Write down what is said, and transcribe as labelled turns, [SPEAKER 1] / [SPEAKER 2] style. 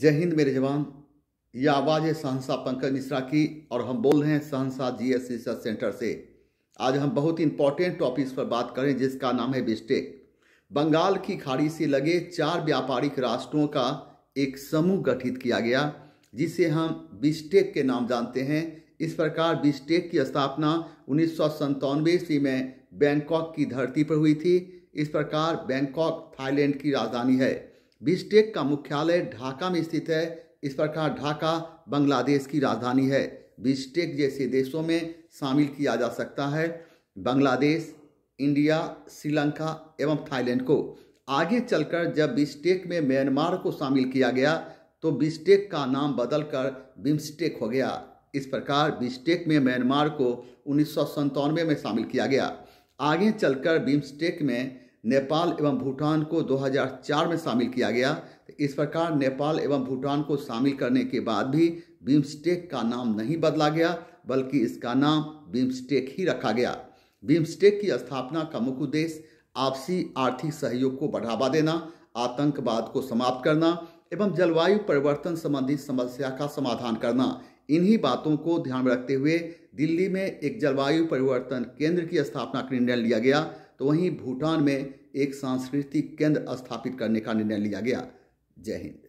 [SPEAKER 1] जय हिंद मेरे जवान यह आवाज़ है सहनसा पंकज मिश्रा की और हम बोल रहे हैं सहनसा जी एस रिसर्च सेंटर से आज हम बहुत ही इंपॉर्टेंट टॉपिक्स पर बात करें जिसका नाम है बिस्टेक बंगाल की खाड़ी से लगे चार व्यापारिक राष्ट्रों का एक समूह गठित किया गया जिसे हम बिस्टेक के नाम जानते हैं इस प्रकार बिस्टेक की स्थापना उन्नीस ईस्वी में बैंकॉक की धरती पर हुई थी इस प्रकार बैंकॉक थाईलैंड की राजधानी है बिस्टेक का मुख्यालय ढाका में स्थित है इस प्रकार ढाका बांग्लादेश की राजधानी है बिस्टेक जैसे देशों में शामिल किया जा सकता है बांग्लादेश इंडिया श्रीलंका एवं थाईलैंड को आगे चलकर जब बिस्टेक में म्यांमार को शामिल किया गया तो बिस्टेक का नाम बदलकर बिम्स्टेक हो गया इस प्रकार बिस्टेक में म्यांमार को उन्नीस में शामिल किया गया आगे चलकर बिम्स्टेक में नेपाल एवं भूटान को 2004 में शामिल किया गया तो इस प्रकार नेपाल एवं भूटान को शामिल करने के बाद भी बिम्स्टेक का नाम नहीं बदला गया बल्कि इसका नाम बिम्स्टेक ही रखा गया बिम्स्टेक की स्थापना का मुख्य उद्देश्य आपसी आर्थिक सहयोग को बढ़ावा देना आतंकवाद को समाप्त करना एवं जलवायु परिवर्तन संबंधी समस्या का समाधान करना इन्हीं बातों को ध्यान में रखते हुए दिल्ली में एक जलवायु परिवर्तन केंद्र की स्थापना का निर्णय लिया गया तो वहीं भूटान में एक सांस्कृतिक केंद्र स्थापित करने का निर्णय लिया गया जय हिंद